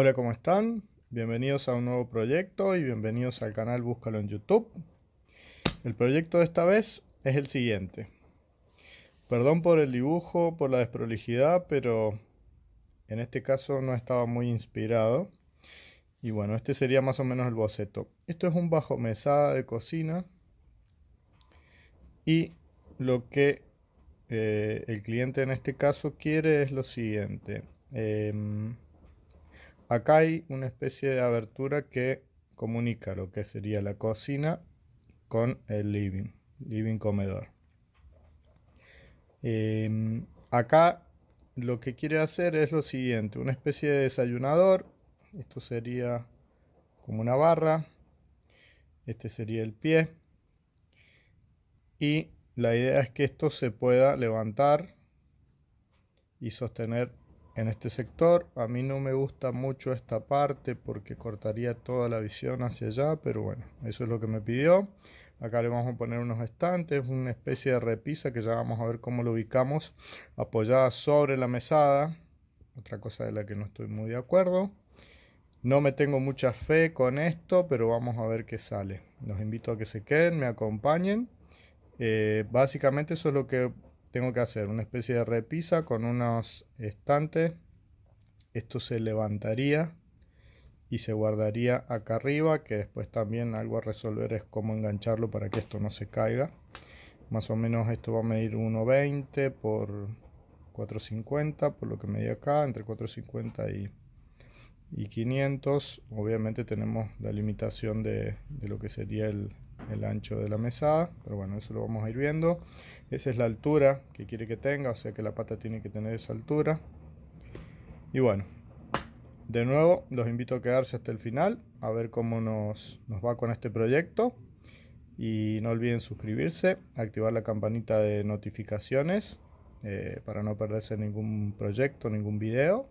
Hola, ¿cómo están? Bienvenidos a un nuevo proyecto y bienvenidos al canal Búscalo en YouTube. El proyecto de esta vez es el siguiente. Perdón por el dibujo, por la desprolijidad, pero en este caso no estaba muy inspirado. Y bueno, este sería más o menos el boceto. Esto es un bajo mesada de cocina. Y lo que eh, el cliente en este caso quiere es lo siguiente. Em, Acá hay una especie de abertura que comunica lo que sería la cocina con el living, living comedor. Em, acá lo que quiere hacer es lo siguiente, una especie de desayunador, esto sería como una barra, este sería el pie, y la idea es que esto se pueda levantar y sostener en este sector. A mí no me gusta mucho esta parte porque cortaría toda la visión hacia allá, pero bueno, eso es lo que me pidió. Acá le vamos a poner unos estantes, una especie de repisa que ya vamos a ver cómo lo ubicamos, apoyada sobre la mesada, otra cosa de la que no estoy muy de acuerdo. No me tengo mucha fe con esto, pero vamos a ver qué sale. Los invito a que se queden, me acompañen. Eh, básicamente eso es lo que tengo que hacer una especie de repisa con unos estantes. Esto se levantaría y se guardaría acá arriba, que después también algo a resolver es cómo engancharlo para que esto no se caiga. Más o menos esto va a medir 1,20 por 4,50, por lo que medí acá, entre 4,50 y, y, 500. Obviamente tenemos la limitación de, lo que sería el, el ancho de la mesada, pero bueno, eso lo vamos a ir viendo. Esa es la altura que quiere que tenga, o sea que la pata tiene que tener esa altura. Y bueno, de nuevo los invito a quedarse hasta el final, a ver cómo nos, va con este proyecto. Y no olviden suscribirse, activar la campanita de notificaciones eh, para no perderse ningún proyecto, ningún video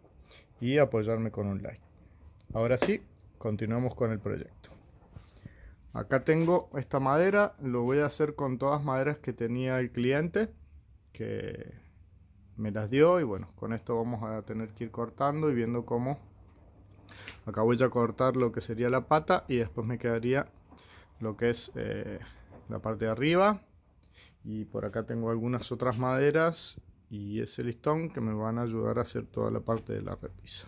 y apoyarme con un like. Ahora sí, continuamos con el proyecto. Acá tengo esta madera, lo voy a hacer con todas las maderas que tenía el cliente, que me las dio y bueno, con esto vamos a tener que ir cortando y viendo cómo. Acá voy a cortar lo que sería la pata y después me quedaría lo que es eh, la parte de arriba. Y por acá tengo algunas otras maderas y ese listón que me van a ayudar a hacer toda la parte de la repisa.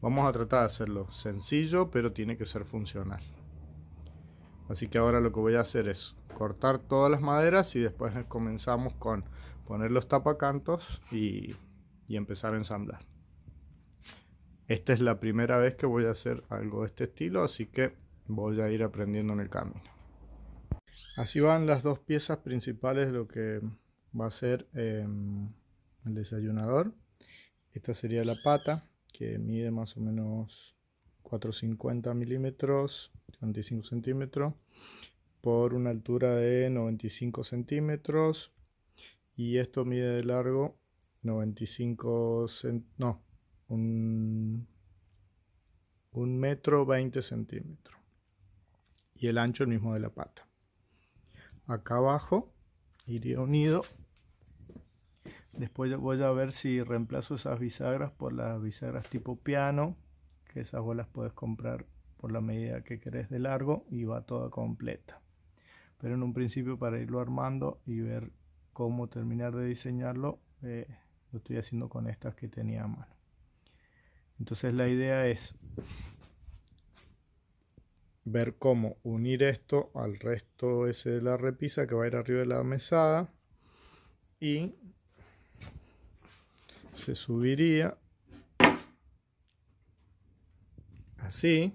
Vamos a tratar de hacerlo sencillo, pero tiene que ser funcional. Así que ahora lo que voy a hacer es cortar todas las maderas y después comenzamos con poner los tapacantos y, empezar a ensamblar. Esta es la primera vez que voy a hacer algo de este estilo, así que voy a ir aprendiendo en el camino. Así van las dos piezas principales de lo que va a ser em, el desayunador. Esta sería la pata, que mide más o menos 450 milímetros, 55 centímetros, por una altura de 95 centímetros. Y esto mide de largo 95 centímetros no, un, metro 20 centímetros. Y el ancho el mismo de la pata. Acá abajo iría unido Después voy a ver si reemplazo esas bisagras por las bisagras tipo piano que esas bolas puedes comprar por la medida que querés de largo y va toda completa. Pero en un principio para irlo armando y ver cómo terminar de diseñarlo, eh, lo estoy haciendo con estas que tenía a mano. Entonces la idea es ver cómo unir esto al resto ese de la repisa que va a ir arriba de la mesada y se subiría así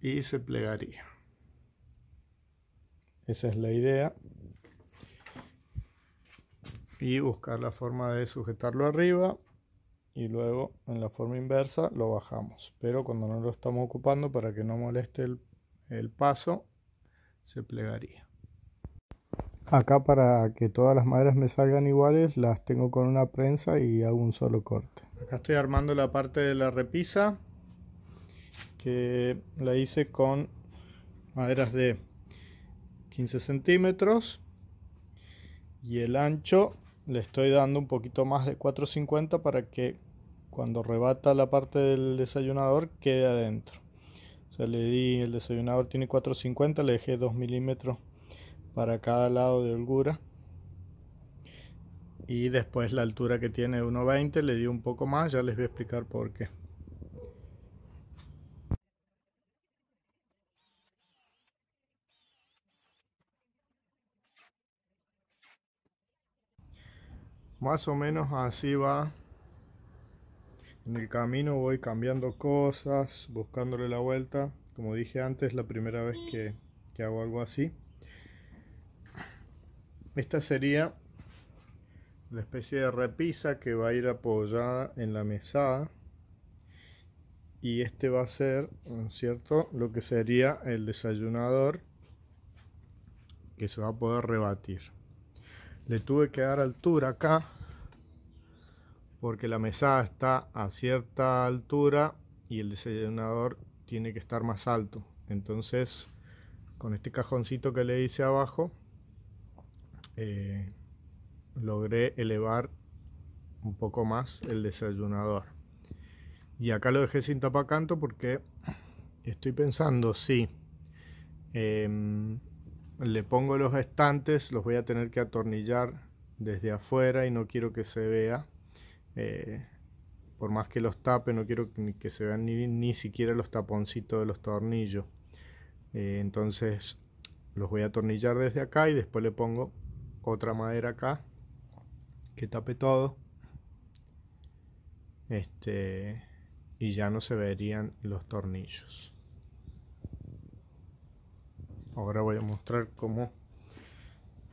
y se plegaría. Esa es la idea. Y buscar la forma de sujetarlo arriba y luego en la forma inversa lo bajamos. Pero cuando no lo estamos ocupando para que no moleste el, el paso, se plegaría. Acá para que todas las maderas me salgan iguales las tengo con una prensa y hago un solo corte. Acá estoy armando la parte de la repisa que la hice con maderas de 15 centímetros y el ancho le estoy dando un poquito más de 450 para que cuando rebata la parte del desayunador quede adentro. O sea, le di, el desayunador tiene 450, le dejé 2 milímetros para cada lado de holgura y después la altura que tiene 1.20 le di un poco más, ya les voy a explicar por qué. Más o menos así va. En el camino voy cambiando cosas, buscándole la vuelta. Como dije antes, la primera vez que, que hago algo así. Esta sería la especie de repisa que va a ir apoyada en la mesada y este va a ser, cierto?, lo que sería el desayunador que se va a poder rebatir. Le tuve que dar altura acá porque la mesada está a cierta altura y el desayunador tiene que estar más alto. Entonces, con este cajoncito que le hice abajo, eh, logré elevar un poco más el desayunador. Y acá lo dejé sin tapacanto porque estoy pensando si em, le pongo los estantes, los voy a tener que atornillar desde afuera y no quiero que se vea. Eh, por más que los tape, no quiero que, se vean ni, siquiera los taponcitos de los tornillos. Eh, entonces los voy a atornillar desde acá y después le pongo otra madera acá que tape todo. Este, y ya no se verían los tornillos. Ahora voy a mostrar cómo,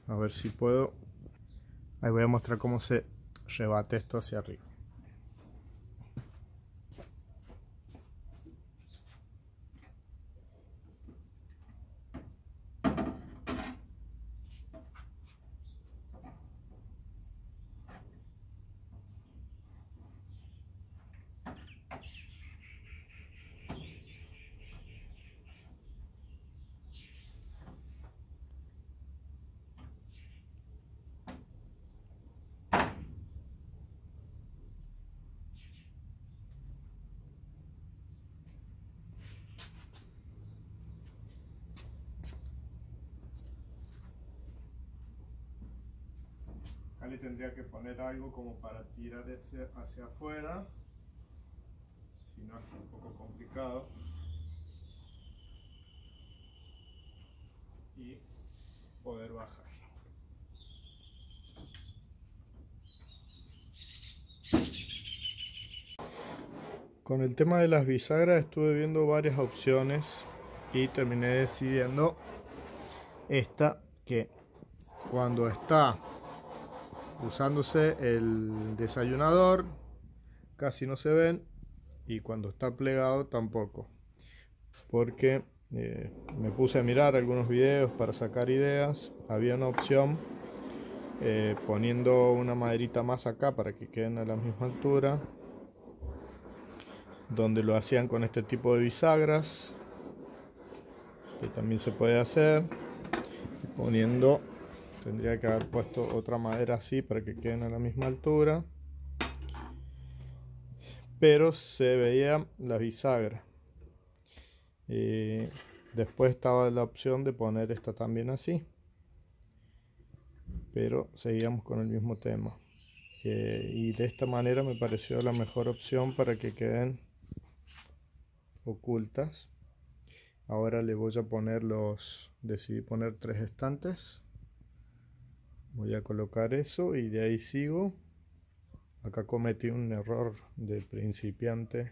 a ver si puedo, ahí voy a mostrar cómo se rebate esto hacia arriba. Acá le tendría que poner algo como para tirar ese hacia afuera. Si no es un poco complicado. Y poder bajar. Con el tema de las bisagras estuve viendo varias opciones y terminé decidiendo esta que cuando está usándose el desayunador, casi no se ven y cuando está plegado tampoco. Porque eh, me puse a mirar algunos videos para sacar ideas, había una opción eh, poniendo una maderita más acá para que queden a la misma altura, donde lo hacían con este tipo de bisagras, que también se puede hacer, poniendo Tendría que haber puesto otra madera así para que queden a la misma altura. Pero se veía la bisagra. después estaba la opción de poner esta también así. Pero seguíamos con el mismo tema. Eh, y de esta manera me pareció la mejor opción para que queden ocultas ahora le voy a poner los decidí poner tres estantes voy a colocar eso y de ahí sigo acá cometí un error de principiante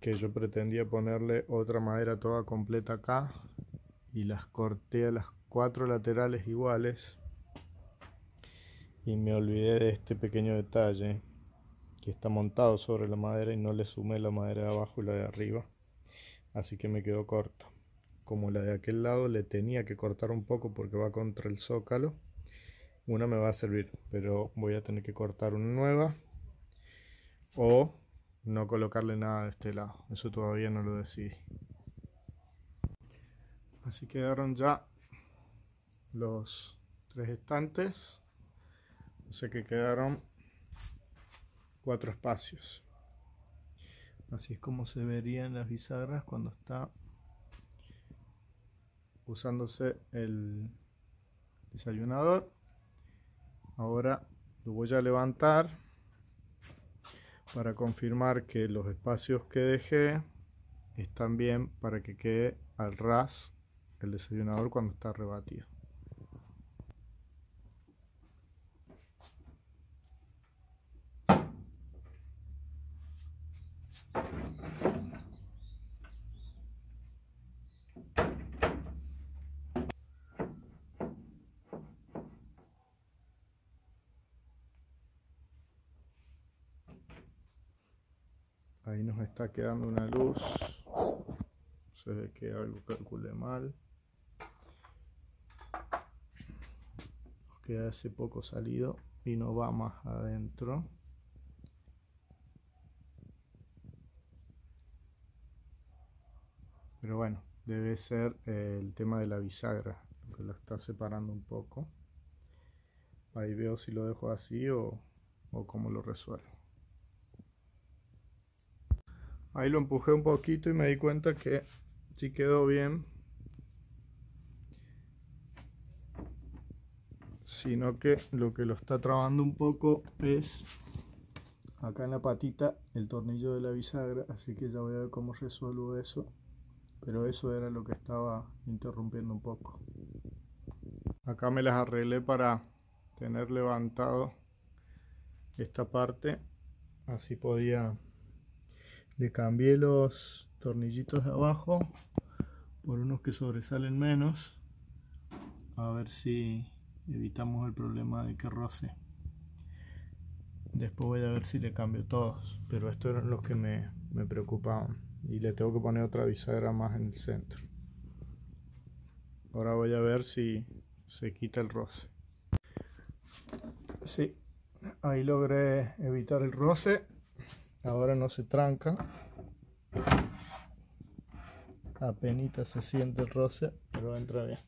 que yo pretendía ponerle otra madera toda completa acá y las corté a las cuatro laterales iguales y me olvidé de este pequeño detalle que está montado sobre la madera y no le sumé la madera de abajo y la de arriba así que me quedó corto como la de aquel lado le tenía que cortar un poco porque va contra el zócalo una me va a servir pero voy a tener que cortar una nueva o no colocarle nada de este lado eso todavía no lo decidí así quedaron ya los tres estantes o sea que quedaron cuatro espacios así es como se verían las bisagras cuando está usándose el desayunador. Ahora lo voy a levantar para confirmar que los espacios que dejé están bien para que quede al ras el desayunador cuando está rebatido. Ahí nos está quedando una luz. sé ve que algo calculé mal. Nos queda ese poco salido y no va más adentro. Pero bueno, debe ser eh, el tema de la bisagra, que la está separando un poco. Ahí veo si lo dejo así o, o cómo lo resuelvo. Ahí lo empujé un poquito y me di cuenta que sí quedó bien. Sino que lo que lo está trabando un poco es acá en la patita el tornillo de la bisagra. Así que ya voy a ver cómo resuelvo eso. Pero eso era lo que estaba interrumpiendo un poco. Acá me las arreglé para tener levantado esta parte. Así podía le cambié los tornillitos de abajo por unos que sobresalen menos a ver si evitamos el problema de que roce después voy a ver si le cambio todos pero estos eran los que me, me preocupaban y le tengo que poner otra bisagra más en el centro ahora voy a ver si se quita el roce sí ahí logré evitar el roce ahora no se tranca apenita se siente el roce pero entra bien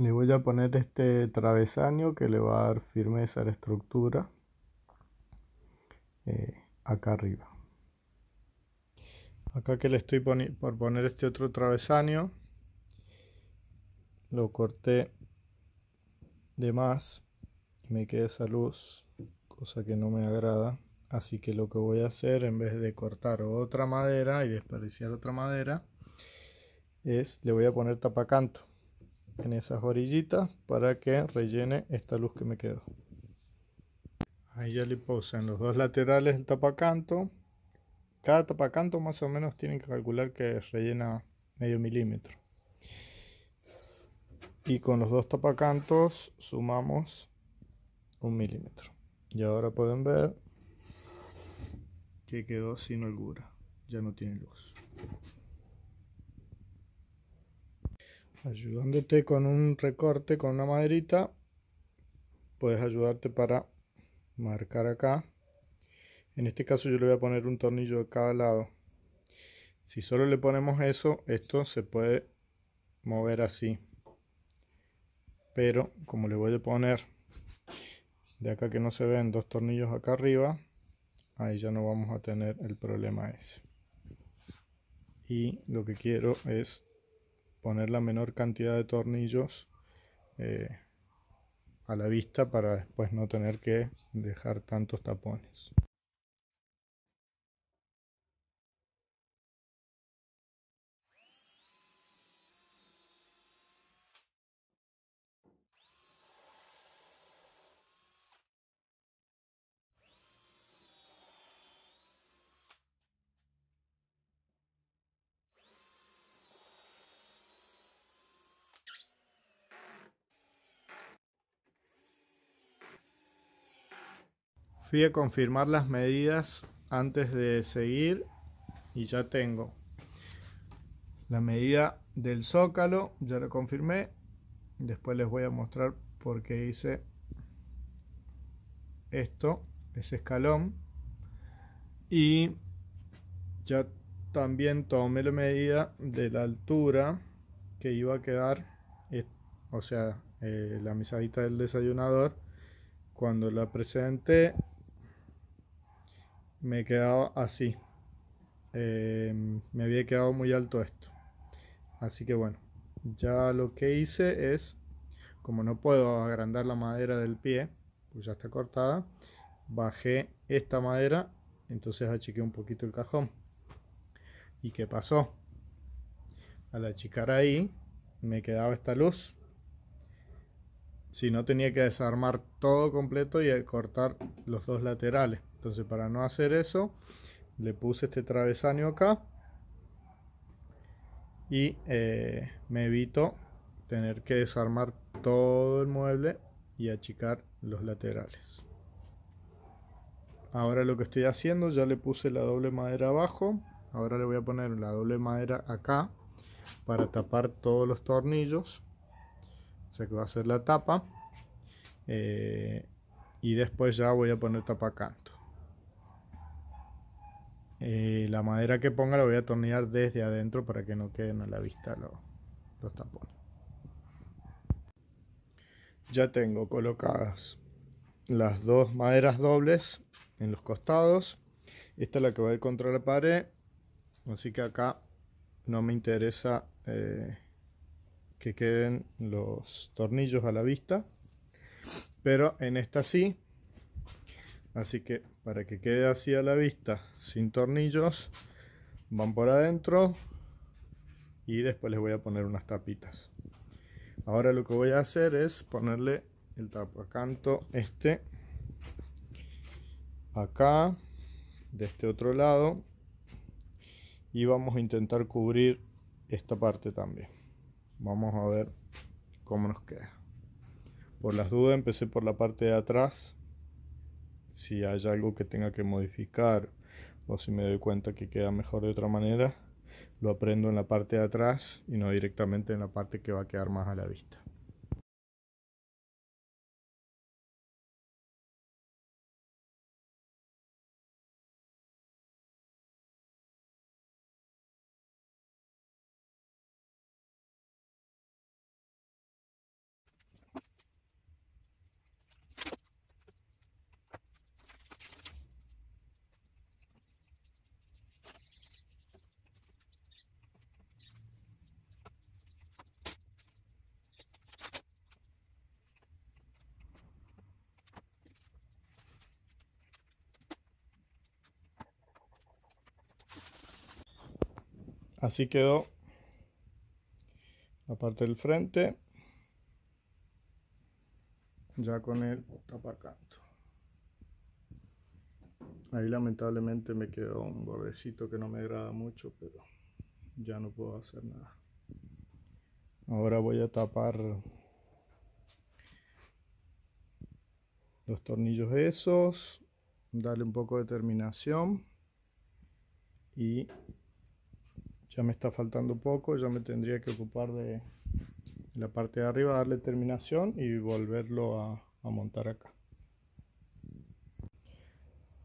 Le voy a poner este travesaño que le va a dar firmeza a la estructura eh, acá arriba acá que le estoy por poner este otro travesaño lo corté de más y me queda esa luz cosa que no me agrada así que lo que voy a hacer en vez de cortar otra madera y desperdiciar otra madera es le voy a poner tapacanto en esas orillitas para que rellene esta luz que me quedó ahí ya le puse en los dos laterales el tapacanto cada tapacanto más o menos tienen que calcular que rellena medio milímetro. Y con los dos tapacantos sumamos un milímetro. Y ahora pueden ver que quedó sin holgura. Ya no tiene luz. Ayudándote con un recorte, con una maderita, puedes ayudarte para marcar acá en este caso yo le voy a poner un tornillo de cada lado. Si solo le ponemos eso, esto se puede mover así. Pero como le voy a poner de acá que no se ven dos tornillos acá arriba, ahí ya no vamos a tener el problema ese. Y lo que quiero es poner la menor cantidad de tornillos eh, a la vista para después no tener que dejar tantos tapones. Fui a confirmar las medidas antes de seguir y ya tengo la medida del zócalo, ya lo confirmé. Después les voy a mostrar por qué hice esto, ese escalón. Y ya también tomé la medida de la altura que iba a quedar, eh, o sea, eh, la misadita del desayunador. Cuando la presenté me quedaba así. Eh, me había quedado muy alto esto. Así que bueno, ya lo que hice es, como no puedo agrandar la madera del pie, pues ya está cortada, bajé esta madera, entonces achiqué un poquito el cajón. ¿Y qué pasó? Al achicar ahí, me quedaba esta luz. Si no, tenía que desarmar todo completo y cortar los dos laterales. Entonces para no hacer eso, le puse este travesaño acá. Y eh, me evito tener que desarmar todo el mueble y achicar los laterales. Ahora lo que estoy haciendo, ya le puse la doble madera abajo. Ahora le voy a poner la doble madera acá para tapar todos los tornillos. O sea que va a ser la tapa. Eh, y después ya voy a poner tapa canto eh, la madera que ponga la voy a atornillar desde adentro para que no queden a la vista los, tapones. Ya tengo colocadas las dos maderas dobles en los costados. Esta es la que va a ir contra la pared. Así que acá no me interesa eh, que queden los tornillos a la vista. Pero en esta sí, Así que para que quede así a la vista, sin tornillos, van por adentro y después les voy a poner unas tapitas. Ahora lo que voy a hacer es ponerle el tapacanto este acá, de este otro lado y vamos a intentar cubrir esta parte también. Vamos a ver cómo nos queda. Por las dudas empecé por la parte de atrás si hay algo que tenga que modificar o si me doy cuenta que queda mejor de otra manera, lo aprendo en la parte de atrás y no directamente en la parte que va a quedar más a la vista. así quedó la parte del frente ya con el tapacanto ahí lamentablemente me quedó un bordecito que no me agrada mucho pero ya no puedo hacer nada ahora voy a tapar los tornillos esos darle un poco de terminación y ya me está faltando poco, ya me tendría que ocupar de la parte de arriba, darle terminación y volverlo a, montar acá.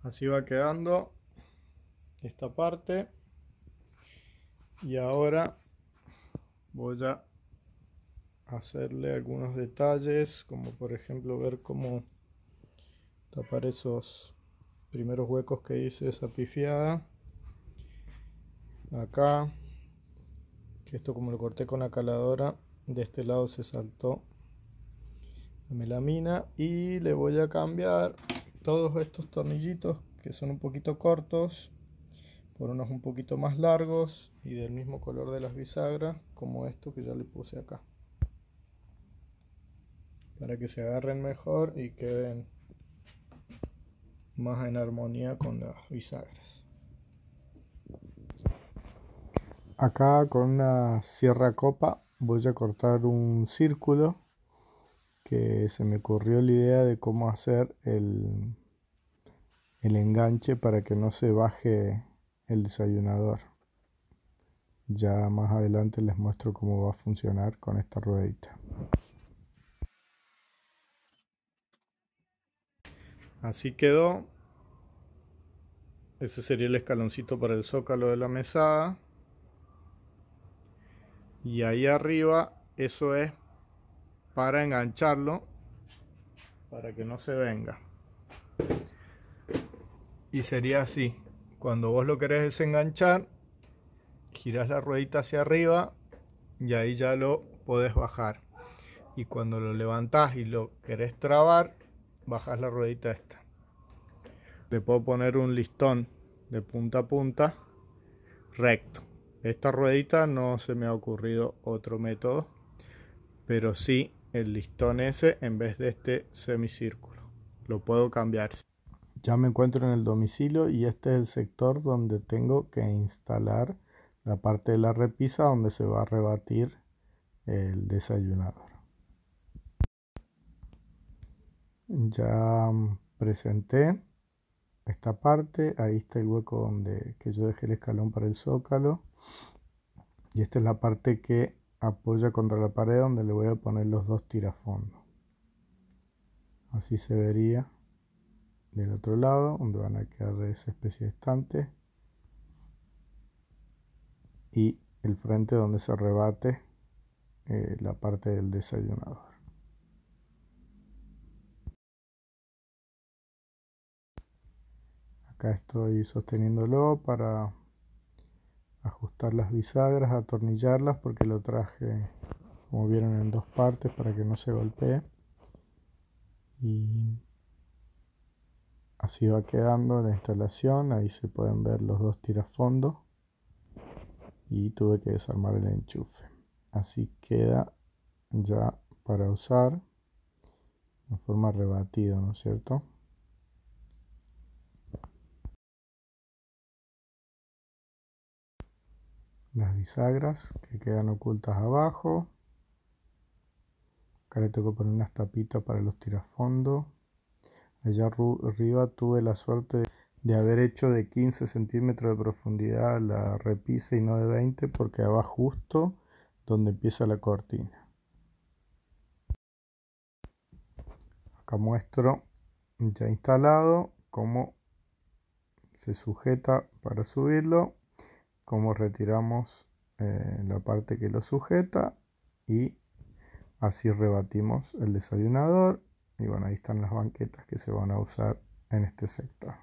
Así va quedando esta parte. Y ahora voy a hacerle algunos detalles, como por ejemplo ver cómo tapar esos primeros huecos que hice esa pifiada acá esto como lo corté con la caladora de este lado se saltó la melamina y le voy a cambiar todos estos tornillitos que son un poquito cortos por unos un poquito más largos y del mismo color de las bisagras como esto que ya le puse acá para que se agarren mejor y queden más en armonía con las bisagras Acá con una sierra copa voy a cortar un círculo que se me ocurrió la idea de cómo hacer el, el enganche para que no se baje el desayunador. Ya más adelante les muestro cómo va a funcionar con esta ruedita. Así quedó. Ese sería el escaloncito para el zócalo de la mesada y ahí arriba eso es para engancharlo para que no se venga y sería así cuando vos lo querés desenganchar giras la ruedita hacia arriba y ahí ya lo podés bajar y cuando lo levantás y lo querés trabar bajas la ruedita esta le puedo poner un listón de punta a punta recto esta ruedita no se me ha ocurrido otro método, pero sí el listón ese en vez de este semicírculo. Lo puedo cambiar. Ya me encuentro en el domicilio y este es el sector donde tengo que instalar la parte de la repisa donde se va a rebatir el desayunador. Ya presenté esta parte, ahí está el hueco donde que yo dejé el escalón para el zócalo. Y esta es la parte que apoya contra la pared donde le voy a poner los dos tirafondos. Así se vería del otro lado, donde van a quedar esa especie de estante. Y el frente donde se rebate eh, la parte del desayunador. Acá estoy sosteniéndolo para ajustar las bisagras, atornillarlas porque lo traje como vieron en dos partes para que no se golpee y así va quedando la instalación ahí se pueden ver los dos tirafondos y tuve que desarmar el enchufe así queda ya para usar en forma rebatida no es cierto las bisagras que quedan ocultas abajo. Acá le tengo que poner unas tapitas para los tirafondos. Allá arriba tuve la suerte de, haber hecho de 15 centímetros de profundidad la repisa y no de 20 porque va justo donde empieza la cortina. Acá muestro ya instalado cómo se sujeta para subirlo cómo retiramos eh, la parte que lo sujeta y así rebatimos el desayunador y bueno ahí están las banquetas que se van a usar en este sector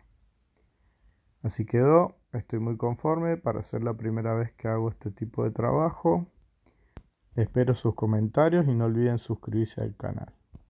así quedó estoy muy conforme para ser la primera vez que hago este tipo de trabajo espero sus comentarios y no olviden suscribirse al canal